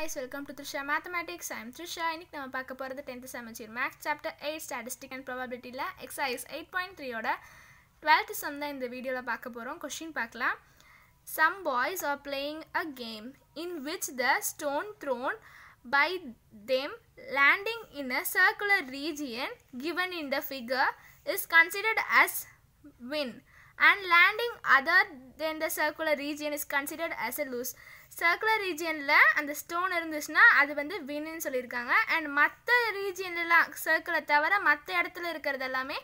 guys welcome to Trisha mathematics I'm Trisha இன்னைக்கு நம்ம பார்க்க போகிறது tenth Samacheer maths chapter eight statistic and ப்ராபபிலிட்டியில் எக்ஸசைஸ் எயிட் பாயிண்ட் த்ரீயோட டுவெல்த்து சம் தான் இந்த வீடியோவில் பார்க்க போகிறோம் கொஷின் பார்க்கலாம் some boys are playing a game in which the stone thrown by them landing in a circular region given in the figure is considered as win and landing other than the circular region is considered as a loose circular ரீஜியனில் அந்த stone இருந்துச்சுன்னா அது வந்து வின்னு சொல்லியிருக்காங்க and மற்ற ரீஜியன்லாம் சர்க்கிளை தவிர மற்ற இடத்துல இருக்கிறது எல்லாமே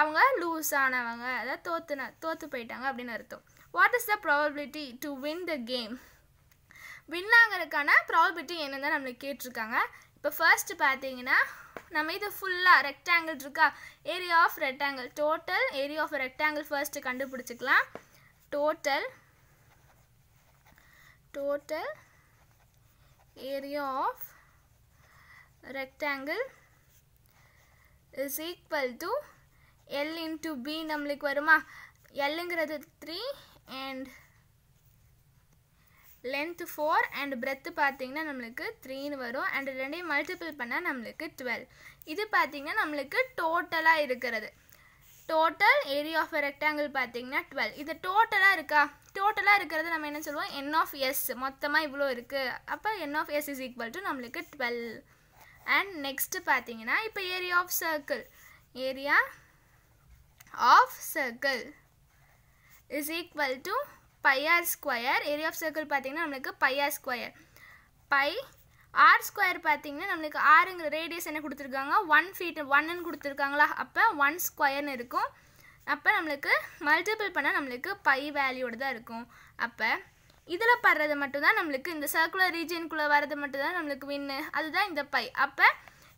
அவங்க லூஸ் ஆனவங்க அதாவது தோத்துன தோற்று போயிட்டாங்க அப்படின்னு அர்த்தம் what is the probability to win the game win ஆகிறதுக்கான ப்ராபபிலிட்டி என்னன்னு நம்மளுக்கு கேட்டிருக்காங்க இப்போ ஃபர்ஸ்ட் பார்த்தீங்கன்னா நம்ம இது ஃபுல்லாக ரெக்டாங்கிள் இருக்கா area of rectangle total area of rectangle first கண்டுபிடிச்சிக்கலாம் total total area of rectangle is equal to L into B நம்மளுக்கு வருமா எல்லுங்கிறது three and length four and breadth பார்த்திங்கன்னா நம்மளுக்கு த்ரீன்னு வரும் அண்ட் ரெண்டையும் மல்டிபிள் பண்ணால் நம்மளுக்கு டுவெல் இது பார்த்திங்கன்னா நம்மளுக்கு டோட்டலாக இருக்கிறது டோட்டல் ஏரியா ஆஃப் ரெக்டாங்கிள் பார்த்திங்கன்னா டுவெல் இது டோட்டலாக இருக்கா டோட்டலாக இருக்கிறது நம்ம என்ன சொல்லுவோம் என் ஆஃப் எஸ் மொத்தமாக இவ்வளோ இருக்குது அப்போ n of S is equal to நம்மளுக்கு டுவெல் அண்ட் நெக்ஸ்ட்டு பார்த்தீங்கன்னா இப்போ area of circle area of circle is equal to pi r square area of circle பார்த்தீங்கன்னா நம்மளுக்கு pi r square pi r square பார்த்திங்கன்னா நம்மளுக்கு ஆறுங்கிற ரேடியஸ் என்ன கொடுத்துருக்காங்க ஒன் ஃபீட் ஒன்னுன்னு கொடுத்துருக்காங்களா அப்போ ஒன் ஸ்கொயர்னு இருக்கும் அப்போ நம்மளுக்கு மல்டிபிள் பண்ணால் நம்மளுக்கு பை வேல்யூடு தான் இருக்கும் அப்போ இதில் படுறது மட்டும்தான் நம்மளுக்கு இந்த சர்க்குலர் ரீஜியனுக்குள்ளே வர்றது மட்டும்தான் நம்மளுக்கு வின்னு அதுதான் இந்த பை அப்போ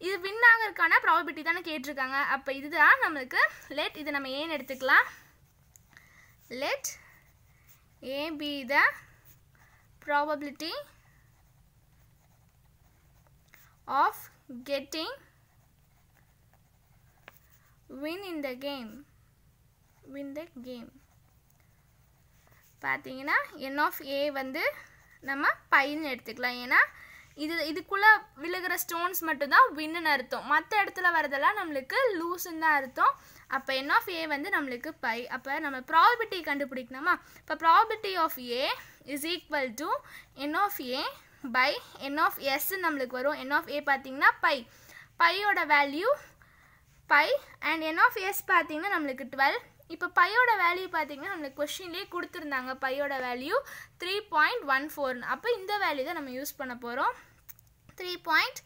இது வின் ஆகிறதுக்கான ப்ராபபிலிட்டி தானே கேட்டிருக்காங்க அப்போ இதுதான் நம்மளுக்கு லெட் இதை நம்ம ஏன் எடுத்துக்கலாம் let A be the probability of getting win in the game win the game பார்த்தீங்கன்னா என் ஆஃப் ஏ வந்து நம்ம பையன் எடுத்துக்கலாம் ஏன்னா இது இதுக்குள்ளே விழுகிற ஸ்டோன்ஸ் மட்டும்தான் வின்னு அர்த்தம் மற்ற இடத்துல வரதெல்லாம் நம்மளுக்கு லூஸுன்னு தான் அர்த்தம் அப்போ என் ஆஃப் ஏ வந்து நம்மளுக்கு பை அப்போ நம்ம ப்ராபிலிட்டி கண்டுபிடிக்கணுமா இப்போ probability of A is equal to n of A by n of S நம்மளுக்கு வரும் என் ஆஃப் ஏ பார்த்தீங்கன்னா பை பையோட value pi and n of S பார்த்தீங்கன்னா நம்மளுக்கு டுவெல் இப்போ பையோட வேல்யூ பார்த்தீங்கன்னா நம்மளுக்கு கொஷின்லேயே கொடுத்துருந்தாங்க பையோட வேல்யூ த்ரீ பாயிண்ட் ஒன் ஃபோர்னு அப்போ இந்த வேல்யூ தான் நம்ம யூஸ் பண்ண போகிறோம் three point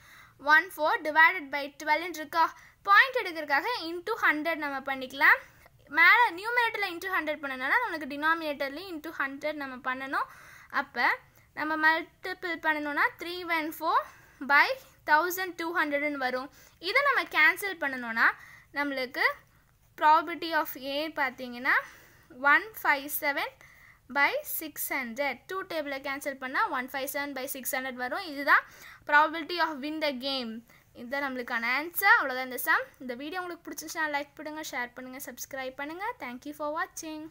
one four divided by டுவெல்னு இருக்கா பாயிண்ட் எடுக்கிறதுக்காக இன்டூ ஹண்ட்ரட் நம்ம பண்ணிக்கலாம் மேலே நியூமினேட்டரில் இன்டூ ஹண்ட்ரட் பண்ணணும்னா நம்மளுக்கு டினாமினேட்டர்லேயும் இன்டூ ஹண்ட்ரட் நம்ம பண்ணணும் அப்போ நம்ம மல்டிபிள் பண்ணணும்னா three one four by thousand two ஹண்ட்ரட்னு வரும் இதை நம்ம கேன்சல் பண்ணணும்னா நம்மளுக்கு probability ஆஃப் ஏ பார்த்தீங்கன்னா one five seven by six hundred two 157 cancel பண்ணால் one five seven by six hundred வரும் இதுதான் probability of win the game இதுதான் நம்மளுக்கான ஆன்சர் அவ்வளோதான் இந்த சம் இந்த வீடியோ உங்களுக்கு பிடிச்சிச்சுன்னா லைக் பண்ணுங்கள் ஷேர் பண்ணுங்கள் சப்ஸ்கிரைப் பண்ணுங்கள் தேங்க்யூ ஃபார் வாட்சிங்